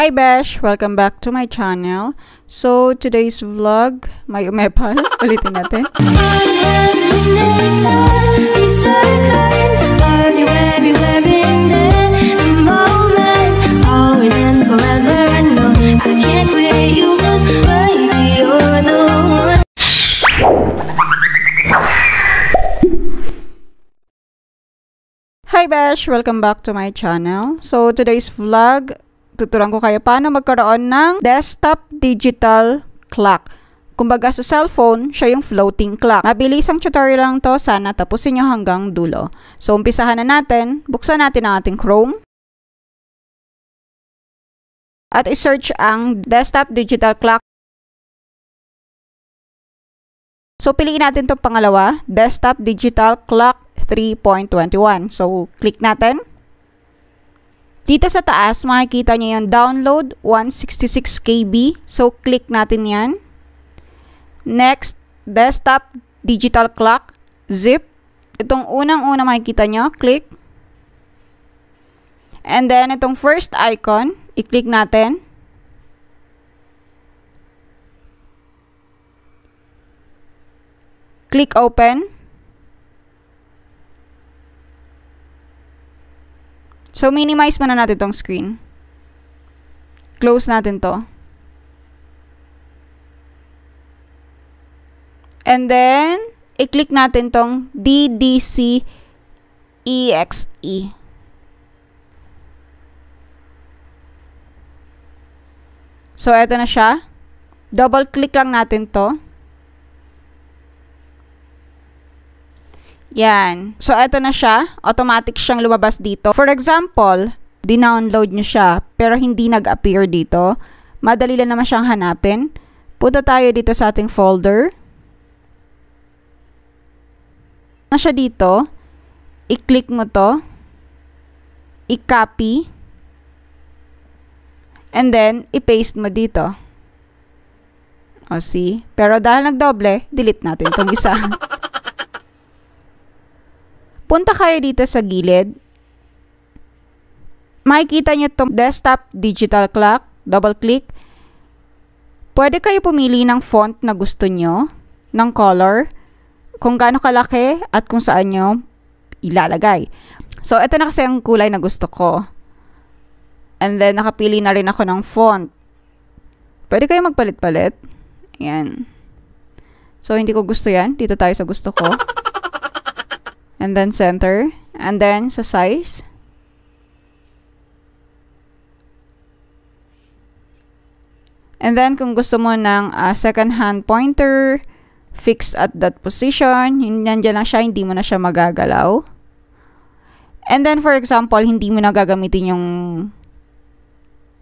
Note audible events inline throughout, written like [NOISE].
Hi Besh! Welcome back to my channel. So, today's vlog, may umepal. [LAUGHS] Ulitin natin. Hi Besh! Welcome back to my channel. So, today's vlog, tuturuan ko kayo paano magkaroon ng desktop digital clock. Kumbaga sa cellphone, siya yung floating clock. Mabilisang tutorial lang to, sana tapusin nyo hanggang dulo. So umpisahan na natin, buksan natin ang ating Chrome. At i-search ang desktop digital clock. So piliin natin itong pangalawa, desktop digital clock 3.21. So click natin. Dito sa taas, makikita nyo yung download 166 KB. So, click natin yan. Next, desktop digital clock, zip. Itong unang-una makikita nyo, click. And then, itong first icon, i-click natin. Click open. So, minimize muna natin tong screen. Close natin to. And then, i-click natin tong DDC EXE. So, eto na siya. Double-click lang natin to. Yan. So, eto na siya. Automatic siyang lumabas dito. For example, dinownload nyo siya, pero hindi nag-appear dito. Madali lang naman siyang hanapin. Punta tayo dito sa ating folder. Na siya dito. I-click mo to. I-copy. And then, i-paste mo dito. O, oh, see? Pero dahil nagdoble, delete natin itong isa. [LAUGHS] Punta kayo dito sa gilid. Makikita nyo itong desktop digital clock. Double click. Pwede kayo pumili ng font na gusto nyo, ng color, kung gaano kalaki at kung saan nyo ilalagay. So, ito na kasi ang kulay na gusto ko. And then, nakapili na rin ako ng font. Pwede kayo magpalit-palit. Ayan. So, hindi ko gusto yan. Dito tayo sa gusto ko and then center, and then sa size. And then kung gusto mo ng uh, second hand pointer, fixed at that position, yun, nandiyan lang siya, hindi mo na siya magagalaw. And then for example, hindi mo na gagamitin yung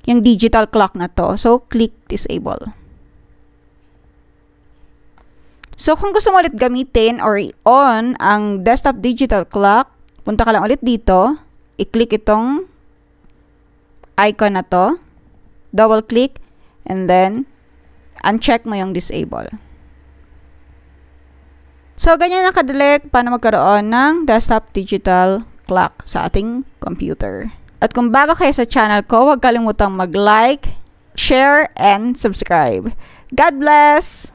yung digital clock na to. So click disable. So, kung gusto mo ulit gamitin or on ang desktop digital clock, punta ka lang ulit dito. I-click itong icon na to. Double click. And then, uncheck mo yung disable. So, ganyan na kadalik paano magkaroon ng desktop digital clock sa ating computer. At kung bago kayo sa channel ko, huwag kalimutang mag-like, share, and subscribe. God bless!